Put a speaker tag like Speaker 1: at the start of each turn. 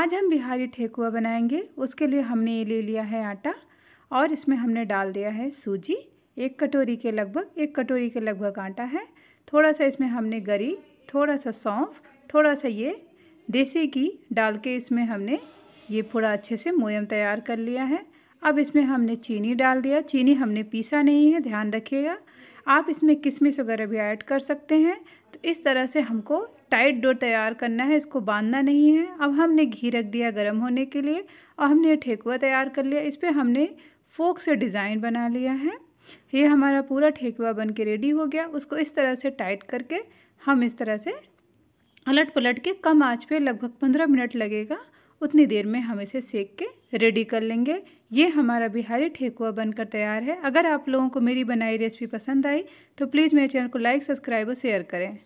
Speaker 1: आज हम बिहारी ठेकुआ बनाएंगे उसके लिए हमने ये ले लिया है आटा और इसमें हमने डाल दिया है सूजी एक कटोरी के लगभग एक कटोरी के लगभग आटा है थोड़ा सा इसमें हमने गरी थोड़ा सा सौंफ थोड़ा सा ये देसी घी डाल के इसमें हमने ये पूरा अच्छे से मोयम तैयार कर लिया है अब इसमें हमने चीनी डाल दिया चीनी हमने पीसा नहीं है ध्यान रखिएगा आप इसमें किशमिश वगैरह भी ऐड कर सकते हैं तो इस तरह से हमको टाइट डोर तैयार करना है इसको बांधना नहीं है अब हमने घी रख दिया गर्म होने के लिए और हमने ठेकुआ तैयार कर लिया इस पर हमने फोक से डिज़ाइन बना लिया है ये हमारा पूरा ठेकुआ बन के रेडी हो गया उसको इस तरह से टाइट करके हम इस तरह से अलट पलट के कम आँच पर लगभग पंद्रह मिनट लगेगा उतनी देर में हम इसे सेक के रेडी कर लेंगे ये हमारा बिहारी ठेकुआ बनकर तैयार है अगर आप लोगों को मेरी बनाई रेसिपी पसंद आई तो प्लीज़ मेरे चैनल को लाइक सब्सक्राइब और शेयर करें